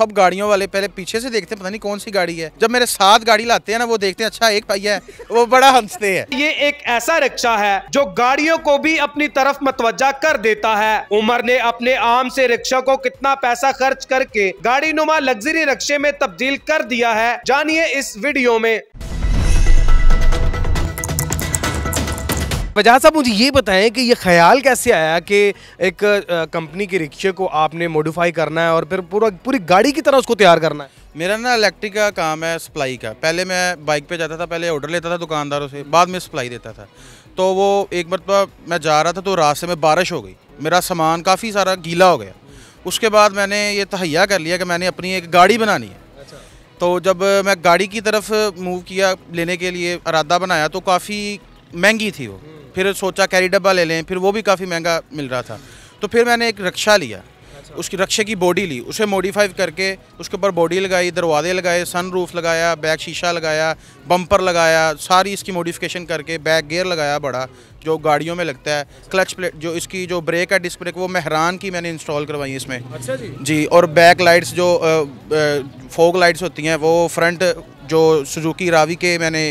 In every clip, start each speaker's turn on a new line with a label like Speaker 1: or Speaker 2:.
Speaker 1: सब गाड़ियों वाले पहले पीछे से देखते हैं पता नहीं कौन सी गाड़ी है जब मेरे साथ गाड़ी लाते हैं ना वो देखते हैं अच्छा एक पहिया है वो बड़ा हंसते हैं ये एक ऐसा रिक्शा है जो गाड़ियों को भी अपनी तरफ
Speaker 2: मतवजा कर देता है उमर ने अपने आम से रिक्शा को कितना पैसा खर्च करके गाड़ी नुमा लग्जरी रिक्शे में तब्दील कर दिया है जानिए इस वीडियो में बजाज साहब मुझे ये बताएं कि ये ख्याल कैसे
Speaker 1: आया कि एक कंपनी के रिक्शे को आपने मॉडिफाई करना है और फिर पूरा पूरी गाड़ी की तरह उसको तैयार करना है मेरा ना इलेक्ट्रिक का काम है सप्लाई का पहले मैं बाइक पे जाता था पहले ऑर्डर लेता था दुकानदारों से बाद में सप्लाई देता था तो वो एक मरतबा मैं जा रहा था तो रास्ते में बारिश हो गई मेरा सामान काफ़ी सारा गीला हो गया उसके बाद मैंने ये तहैया कर लिया कि मैंने अपनी एक गाड़ी बनानी है अच्छा। तो जब मैं गाड़ी की तरफ मूव किया लेने के लिए इरादा बनाया तो काफ़ी महंगी थी वो हम्म। फिर सोचा कैरी डब्बा ले लें फिर वो भी काफ़ी महंगा मिल रहा था तो फिर मैंने एक रक्षा लिया अच्छा। उसकी रक्षे की बॉडी ली उसे मॉडिफाई करके उसके ऊपर बॉडी लगाई दरवाजे लगाए सन रूफ लगाया बैक शीशा लगाया बम्पर लगाया सारी इसकी मॉडिफिकेशन करके बैक गेयर लगाया बड़ा जो गाड़ियों में लगता है क्लच अच्छा। प्लेट जो इसकी जो ब्रेक है डिस्क ब्रेक वो महरान की मैंने इंस्टॉल करवाई इसमें अच्छा जी जी और बैक लाइट्स जो फोक लाइट्स होती हैं वो फ्रंट जो सुजुकी रावी के मैंने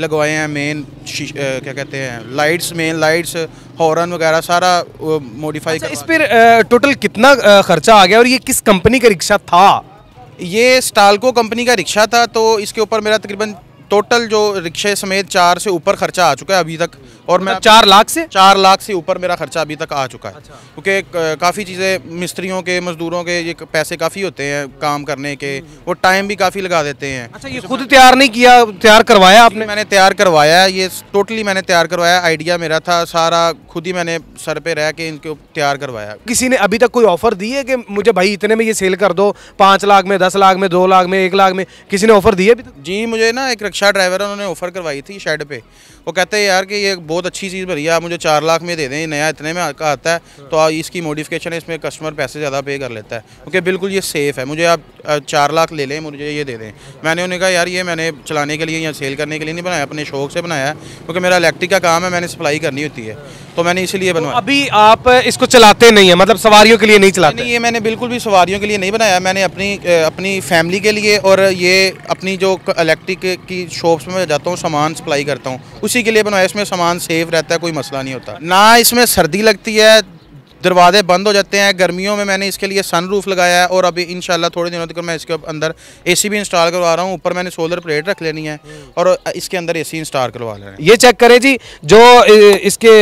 Speaker 1: लगवाए हैं मेन क्या कहते हैं लाइट्स मेन लाइट्स हॉर्न वगैरह सारा मॉडिफाई अच्छा, इस पर टोटल कितना खर्चा आ गया और ये किस कंपनी का रिक्शा था ये स्टालको कंपनी का रिक्शा था तो इसके ऊपर मेरा तकरीबन टोटल जो रिक्शे समेत चार से ऊपर खर्चा आ चुका है अभी तक और मतलब मैं चार लाख से चार लाख से ऊपर मेरा खर्चा अभी तक आ चुका है अच्छा। क्योंकि अच्छा। काफ़ी चीज़ें मिस्त्रियों के मजदूरों के ये पैसे काफ़ी होते हैं काम करने के और हम्म, हम्म। टाइम भी काफ़ी लगा देते हैं अच्छा ये खुद तैयार नहीं किया तैयार करवाया आपने मैंने तैयार करवाया ये टोटली मैंने तैयार करवाया आइडिया मेरा था सारा खुद ही मैंने सर पे रह के इनको तैयार करवाया
Speaker 2: किसी ने अभी तक कोई ऑफर दी है कि मुझे भाई इतने में ये सेल कर दो पाँच
Speaker 1: लाख में दस लाख में दो लाख में एक लाख में किसी ने ऑफर दी है जी मुझे ना एक अच्छा ड्राइवर है उन्होंने ऑफ़र करवाई थी शेड पे वो कहते हैं यार कि ये बहुत अच्छी चीज़ भरी है आप मुझे चार लाख में दे दें नया इतने में आता है तो इसकी मोडिफिकेशन है इसमें कस्टमर पैसे ज़्यादा पे कर लेता है क्योंकि बिल्कुल ये सेफ़ है मुझे आप चार लाख ले लें मुझे ये दे दें मैंने उन्हें कहा यार ये मैंने चलाने के लिए या सेल करने के लिए नहीं बनाया अपने शौक से बनाया क्योंकि मेरा इलेक्ट्रिक का काम है मैंने सप्लाई करनी होती है तो मैंने इसीलिए तो बनवाया तो अभी
Speaker 2: आप इसको चलाते नहीं है मतलब सवारियों के लिए नहीं चलाते नहीं
Speaker 1: ये मैंने बिल्कुल भी सवारियों के लिए नहीं बनाया मैंने अपनी अपनी फैमिली के लिए और ये अपनी जो इलेक्ट्रिक की शॉप्स में जाता हूँ सामान सप्लाई करता हूँ उसी के लिए बनवाया इसमें सामान सेफ रहता है कोई मसला नहीं होता ना इसमें सर्दी लगती है दरवाजे बंद हो जाते हैं गर्मियों में मैंने इसके लिए सन रूफ लगाया है और अभी इन थोड़े दिनों तक मैं इसके अंदर ए भी इंस्टॉल करवा रहा हूँ ऊपर मैंने सोलर प्लेट रख लेनी है और इसके अंदर ए सी इंस्टॉल करवा लेना है
Speaker 2: ये चेक करें जी जो इसके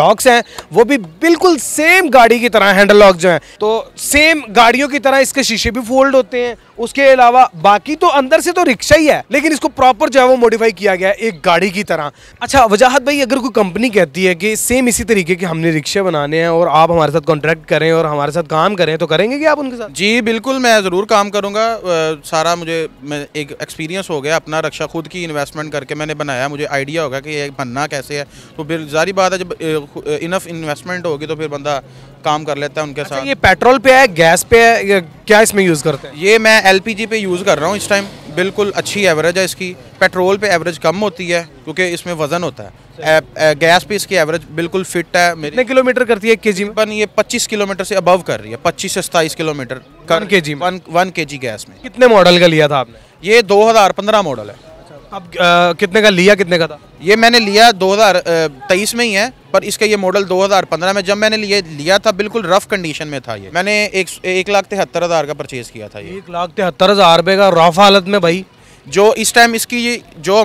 Speaker 2: लॉक्स हैं वो भी बिल्कुल सेम गाड़ी की तरह हैंडल लॉक जो है तो सेम गाड़ियों की तरह इसके शीशे भी फोल्ड होते हैं उसके अलावा बाकी तो अंदर से तो रिक्शा ही है लेकिन इसको प्रॉपर जो है वो मॉडिफाई किया गया है एक गाड़ी की तरह अच्छा वजाहत भाई अगर कोई कंपनी कहती है कि सेम इसी तरीके के हमने रिक्शे बनाने हैं और आप हमारे साथ कॉन्ट्रैक्ट करें और हमारे साथ काम करें तो करेंगे कि
Speaker 1: आप उनके साथ जी बिल्कुल मैं ज़रूर काम करूँगा सारा मुझे एक एक्सपीरियंस हो गया अपना रक्षा खुद की इन्वेस्टमेंट करके मैंने बनाया मुझे आइडिया होगा कि ये बनना कैसे है तो फिर जारी बात है जब इनफ इन्वेस्टमेंट होगी तो फिर बंदा काम कर लेता है उनके अच्छा, साथ ये पेट्रोल पे है गैस पे है क्या इसमें यूज़ करते हैं ये मैं एलपीजी पे यूज़ कर रहा हूँ इस टाइम बिल्कुल अच्छी एवरेज है इसकी पेट्रोल पे एवरेज कम होती है क्योंकि इसमें वज़न होता है ए, ए, गैस पे इसकी एवरेज बिल्कुल फिट है कितने किलोमीटर करती है के जी पर ये पच्चीस किलोमीटर से अबव कर रही है पच्चीस से 27 किलोमीटर कर के जी वन वन के जी गैस में कितने मॉडल का लिया था आपने ये पंद्रह मॉडल है अच्छा, अब कितने का लिया कितने का था ये मैंने लिया 2023 में ही है पर इसका ये मॉडल 2015 में जब मैंने लिए लिया था बिल्कुल रफ कंडीशन में था ये मैंने एक, एक लाख तिहत्तर हज़ार का परचेज़ किया था ये एक लाख तिहत्तर हज़ार रुपये का रफ हालत में भाई जो इस टाइम इसकी जो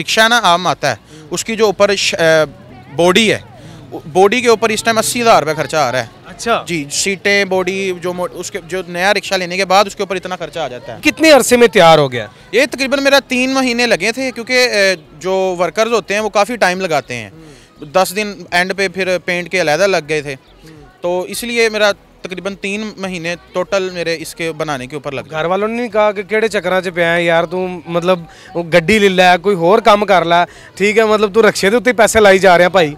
Speaker 1: रिक्शा ना आम आता है उसकी जो ऊपर बॉडी है बॉडी के ऊपर इस टाइम अस्सी हज़ार रुपये खर्चा आ रहा है अच्छा जी सीटें बॉडी जो उसके जो नया रिक्शा लेने के बाद उसके ऊपर इतना खर्चा आ जाता है कितने अरसे में तैयार हो गया ये तकरीबन मेरा तीन महीने लगे थे क्योंकि जो वर्कर्स होते हैं वो काफ़ी टाइम लगाते हैं दस दिन एंड पे फिर पेंट के अलहदा लग गए थे तो इसलिए मेरा तकरीबन तीन महीने टोटल मेरे इसके बनाने के ऊपर लग घर वालों ने नहीं कहा कि केड़े चक्कर च पे यार तू मतलब गड्डी ले लै कोई होर काम कर लै ठीक है मतलब तू रक्षे के उत्ते पैसे लाई जा रहा भाई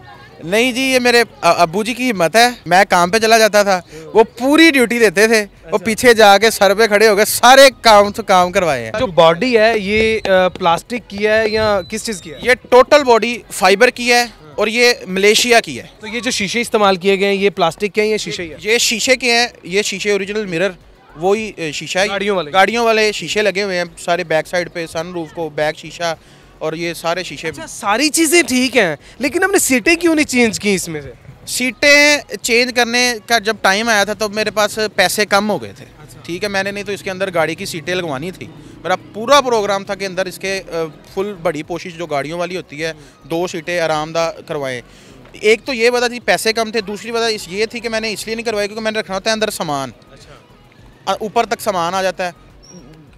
Speaker 1: नहीं जी ये मेरे अबू जी की हिम्मत है मैं काम पे चला जाता था वो पूरी ड्यूटी देते थे अच्छा। वो पीछे जाके सर पे खड़े हो गए सारे काम से काम करवाए हैं जो बॉडी है ये प्लास्टिक की है या किस चीज़ की है ये टोटल बॉडी फाइबर की है हाँ। और ये मलेशिया की है तो ये जो शीशे इस्तेमाल किए गए हैं ये प्लास्टिक के हैं ये शीशे ये, शीशे के हैं ये शीशे ओरिजिनल मिरर वही शीशा है गाड़ियों वाले गाड़ियों वाले शीशे लगे हुए हैं सारे बैक साइड पे सन रूफ को बैक शीशा और ये सारे शीशे अच्छा, सारी चीज़ें ठीक हैं लेकिन हमने सीटें क्यों नहीं चेंज की इसमें से सीटें चेंज करने का जब टाइम आया था तब तो मेरे पास पैसे कम हो गए थे अच्छा। ठीक है मैंने नहीं तो इसके अंदर गाड़ी की सीटें लगवानी थी मेरा पूरा प्रोग्राम था कि अंदर इसके फुल बड़ी कोशिश जो गाड़ियों वाली होती है दो सीटें आरामदा करवाएँ एक तो ये वजह थी पैसे कम थे दूसरी वजह ये थी कि मैंने इसलिए नहीं करवाई क्योंकि मैंने रखना होता है अंदर सामान अच्छा। ऊपर अच्छा। तक सामान आ जाता है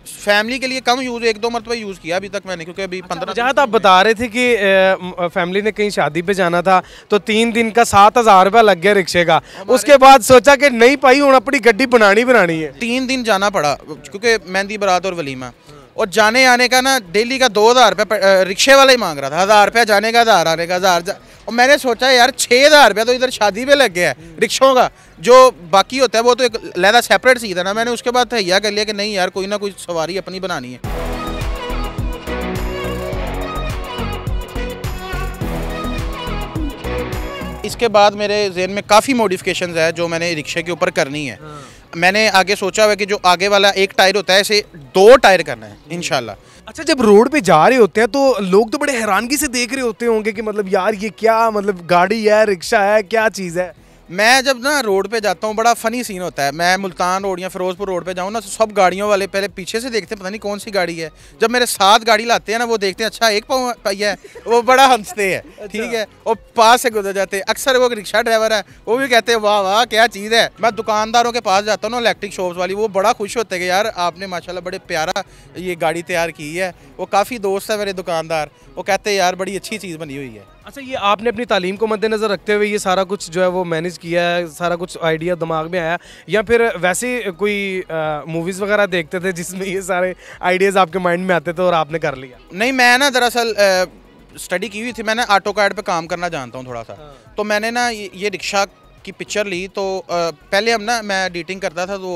Speaker 1: फैमिली के लिए कम यूज़ एक दो मरतबा यूज़ किया अभी तक मैंने क्योंकि अभी अच्छा, पंद्रह जहाँ तो आप
Speaker 2: बता रहे थे कि फैमिली ने कहीं शादी पे जाना था तो तीन दिन का सात हज़ार रुपया लग गया
Speaker 1: रिक्शे का उसके बाद सोचा कि नहीं पाई हूँ अपनी गड्डी बनानी बनानी है तीन दिन जाना पड़ा क्योंकि मेहंदी बरात और वलीमा और जाने आने का ना डेली का दो हज़ार रुपया रिक्शे वाला ही मांग रहा था हज़ार रुपया जाने का हज़ार आने का हज़ार और मैंने सोचा यार छः हज़ार रुपया तो इधर शादी पे लग गया है हम्म। रिक्शों का जो बाकी होता है वो तो एक लहदा सेपरेट सी था ना मैंने उसके बाद तैयार कर लिया कि नहीं यार कोई ना कोई सवारी अपनी बनानी है इसके बाद मेरे जहन में काफ़ी मोडिफिकेशन है जो मैंने रिक्शे के ऊपर करनी है हाँ। मैंने आगे सोचा हुआ कि जो आगे वाला एक टायर होता है इसे दो टायर करना है इनशाला
Speaker 2: अच्छा जब रोड पे जा रहे होते हैं तो लोग तो
Speaker 1: बड़े हैरानगी से देख रहे होते होंगे कि मतलब यार ये क्या मतलब गाड़ी है रिक्शा है क्या चीज़ है मैं जब ना रोड पे जाता हूँ बड़ा फ़नी सीन होता है मैं मुल्तान रोड या फिरोजपुर रोड पे जाऊँ ना तो सब गाड़ियों वाले पहले पीछे से देखते हैं पता नहीं कौन सी गाड़ी है जब मेरे साथ गाड़ी लाते हैं ना वो देखते हैं अच्छा एक पाई है वो बड़ा हंसते हैं अच्छा। ठीक है और पास से गुजर जाते हैं अक्सर वो रिक्शा ड्राइवर है वो भी कहते हैं वाह वाह क्या चीज़ है मैं दुकानदारों के पास जाता हूँ ना इलेक्ट्रिक शॉप्स वाली वो बड़ा खुश होते हैं कि यार आपने माशाला बड़े प्यारा ये गाड़ी तैयार की है वो काफ़ी दोस्त है मेरे दुकानदार वो कहते हैं यार बड़ी अच्छी चीज़ बनी हुई है
Speaker 2: अच्छा ये आपने अपनी तालीम को मद्देनज़र रखते हुए ये सारा कुछ जो है वो मैनेज किया है सारा कुछ आइडिया दिमाग में आया या फिर वैसे कोई मूवीज़ वगैरह
Speaker 1: देखते थे जिसमें ये सारे आइडियाज़ आपके माइंड में आते थे और आपने कर लिया नहीं मैं ना दरअसल स्टडी की हुई थी मैंने ऑटो कार्ड पर काम करना जानता हूँ थोड़ा सा हाँ। तो मैंने ना ये रिक्शा की पिक्चर ली तो पहले हम ना मैं एडिटिंग करता था तो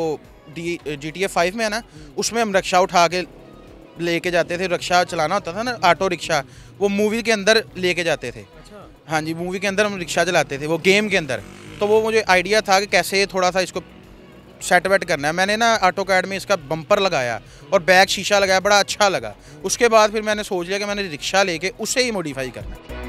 Speaker 1: D G T A five में है ना हम्म। उसमें हम रिक्शा उठा के लेके जाते थे रिक्शा चलाना होता था ना ऑटो रिक्शा वो मूवी के अंदर लेके जाते थे अच्छा। हाँ जी मूवी के अंदर हम रिक्शा चलाते थे वो गेम के अंदर तो वो मुझे आइडिया था कि कैसे थोड़ा सा इसको सेट वेट करना है मैंने ना ऑटो कैड में इसका बम्पर लगाया और बैक शीशा लगाया बड़ा अच्छा लगा उसके बाद फिर मैंने सोच लिया कि मैंने रिक्शा लेके उसे ही मॉडिफाई करना है